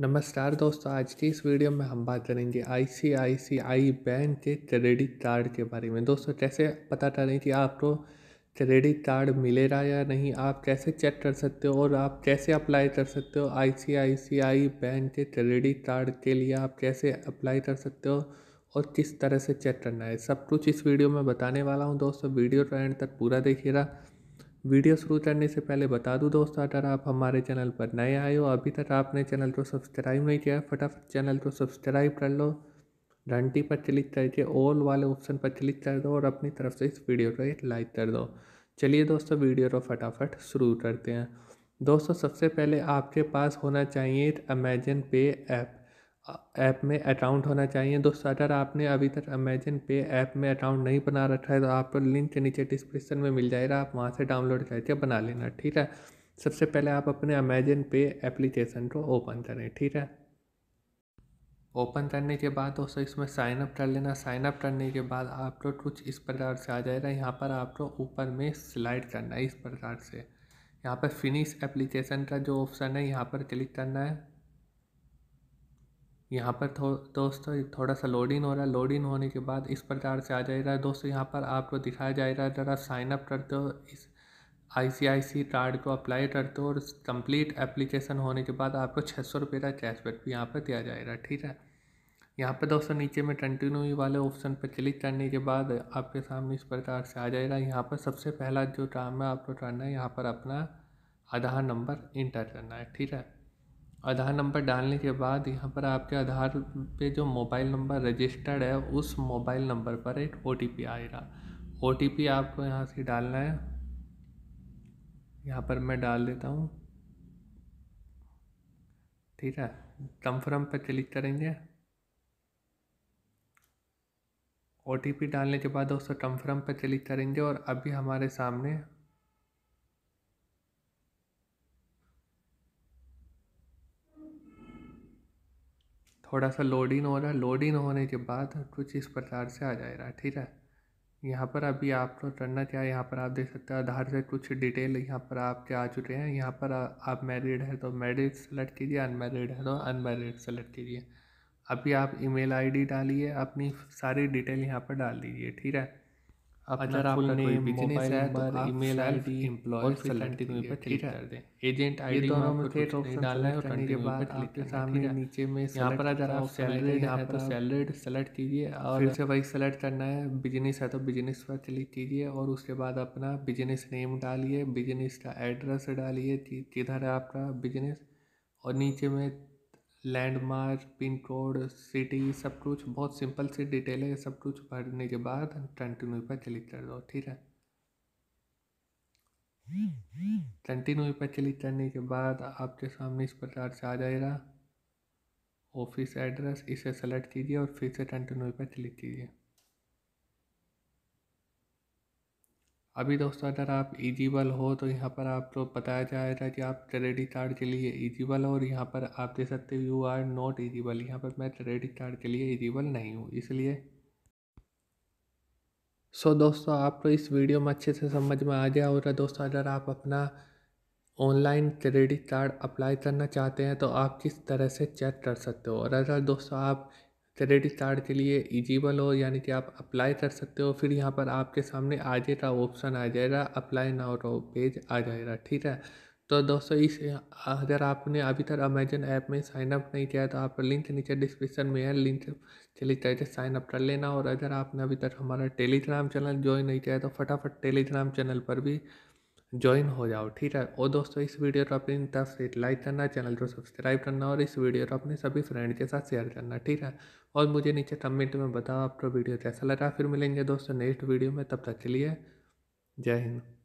नमस्कार दोस्तों आज की इस वीडियो में हम बात करेंगे आईसीआईसीआई बैंक के क्रेडिट कार्ड के बारे में दोस्तों कैसे पता करें कि आपको क्रेडिट कार्ड मिलेगा या नहीं आप कैसे चेक कर सकते हो और आप कैसे अप्लाई कर सकते हो आईसीआईसीआई बैंक के क्रेडिट कार्ड के लिए आप कैसे अप्लाई कर सकते हो और किस तरह से चेक करना है सब कुछ इस वीडियो में बताने वाला हूँ दोस्तों वीडियो ट्रेंड तक पूरा देखिएगा वीडियो शुरू करने से पहले बता दूं दोस्तों अगर आप हमारे चैनल पर नए आए हो अभी तक आपने चैनल को सब्सक्राइब नहीं किया फटाफट चैनल को सब्सक्राइब कर लो घंटी पर क्लिक करके ऑल वाले ऑप्शन पर क्लिक कर दो और अपनी तरफ से इस वीडियो को एक लाइक कर दो चलिए दोस्तों वीडियो को फटाफट शुरू करते हैं दोस्तों सबसे पहले आपके पास होना चाहिए एक अमेजन पे ऐप ऐप में अकाउंट होना चाहिए दोस्तों अगर आपने अभी तक अमेजन पे ऐप में अकाउंट नहीं बना रखा है तो आपको लिंक नीचे डिस्क्रिप्शन में मिल जाएगा आप वहाँ से डाउनलोड करके बना लेना ठीक है सबसे पहले आप अपने अमेजन पे एप्लीकेशन को ओपन करें ठीक है ओपन करने के बाद दोस्तों इसमें साइन अप कर लेना साइनअप करने के बाद आपको कुछ इस प्रकार से आ जाएगा यहाँ पर आपको ऊपर में स्लाइड करना है इस प्रकार से यहाँ पर फिनिश एप्लीकेशन का जो ऑप्शन है यहाँ पर क्लिक करना है यहाँ पर थो दोस्तों थोड़ा सा इन हो रहा है इन होने के बाद इस प्रकार से आ जा रहा है दोस्तों यहाँ पर आपको दिखाया जा रहा है जरा साइनअप करते हो इस आई सी आई सी कार्ड को अप्लाई करते हो और कंप्लीट एप्लीकेशन होने के बाद आपको छः सौ रुपये का कैशबैक भी यहाँ पर दिया जाएगा ठीक है यहाँ पर दोस्तों नीचे में कंटिन्यू वाले ऑप्शन पर क्लिक करने के बाद आपके सामने इस प्रकार से आ जाएगा यहाँ पर सबसे पहला जो काम है आपको करना है यहाँ पर अपना आधार नंबर इंटर करना है ठीक है आधार नंबर डालने के बाद यहाँ पर आपके आधार पे जो मोबाइल नंबर रजिस्टर्ड है उस मोबाइल नंबर पर एक ओ टी पी आएगा ओ टी पी आपको यहाँ से डालना है यहाँ पर मैं डाल देता हूँ ठीक है कंफर्म पर क्लिक करेंगे ओ टी पी डालने के बाद दोस्तों कंफर्म पर क्लिक करेंगे और अभी हमारे सामने थोड़ा सा लोड इन हो रहा है लोड इन होने के बाद कुछ इस प्रकार से आ जाएगा ठीक है यहाँ पर अभी आप तो करना क्या है यहाँ पर आप देख सकते हैं आधार से कुछ डिटेल यहाँ पर आपके आ चुके हैं यहाँ पर आ, आप मैरिड है तो मैरिड सेलेक्ट कीजिए अनमैरिड है तो अनमैरिड सेलेक्ट कीजिए अभी आप ईमेल आईडी डालिए अपनी सारी डिटेल यहाँ पर डाल दीजिए ठीक है अगर आपका कोई बिजनेस है तो आप ईमेल आईडी एम्प्लॉयर सेलेक्ट के पे क्लिक कर दें एजेंट आईडी दोनों आपको तो फिर ऑप्शन डालना है और करने के बाद आपके सामने नीचे में यहाँ पर अगर आप सैलरी है तो पर सैलरी सेलेक्ट कीजिए और फिर से वही सेलेक्ट करना है बिजनेस है तो बिजनेस पर क्लिक कीजिए और उसके बाद अपना बिजनेस नेम डालिए बिजनेस का एड्रेस डालिए किधर है आपका बिजनेस और नीचे में लैंडमार्क पिन कोड सिटी सब कुछ बहुत सिंपल सी डिटेल है सब कुछ भरने के बाद कंटिन्यू पर क्लिक कर दो ठीक है कंटिन्यू पर क्लिक करने के बाद आपके सामने इस प्रकार से आ जाएगा ऑफिस एड्रेस इसे सेलेक्ट कीजिए और फिर से कंटिन्यू पर क्लिक कीजिए अभी दोस्तों अगर आप इजिबल हो तो यहाँ पर आप तो बताया जाएगा कि आप क्रेडिट कार्ड के लिए इजिबल हो और यहाँ पर आप दे सकते हो यू आर नॉट इजिबल यहाँ पर मैं क्रेडिट कार्ड के लिए इजिबल नहीं हूँ इसलिए सो so, दोस्तों आपको तो इस वीडियो में अच्छे से समझ में आ गया होगा दोस्तों अगर आप अपना ऑनलाइन क्रेडिट कार्ड अप्लाई करना चाहते हैं तो आप किस तरह से चेक कर सकते हो और अगर दोस्तों आप क्रेडिट कार्ड के लिए इजिबल हो यानी कि आप अप्लाई कर सकते हो फिर यहाँ पर आपके सामने आगे का ऑप्शन आ जाएगा अप्लाई नाउ रो पेज आ जाएगा ठीक है तो दोस्तों इस अगर आपने अभी तक अमेजन ऐप में साइन अप नहीं किया तो आप लिंक नीचे डिस्क्रिप्शन में है लिंक क्लिक करके साइन अप कर लेना और अगर आपने अभी तक हमारा टेलीग्राम चैनल ज्वाइन नहीं किया तो फटाफट टेलीग्राम चैनल पर भी ज्वाइन हो जाओ ठीक है और दोस्तों इस वीडियो को अपनी तरफ से लाइक करना चैनल को सब्सक्राइब करना और इस वीडियो को अपने सभी फ्रेंड के साथ शेयर करना ठीक है और मुझे नीचे कमेंट में बताओ आपको वीडियो कैसा लगा फिर मिलेंगे दोस्तों नेक्स्ट वीडियो में तब तक के लिए जय हिंद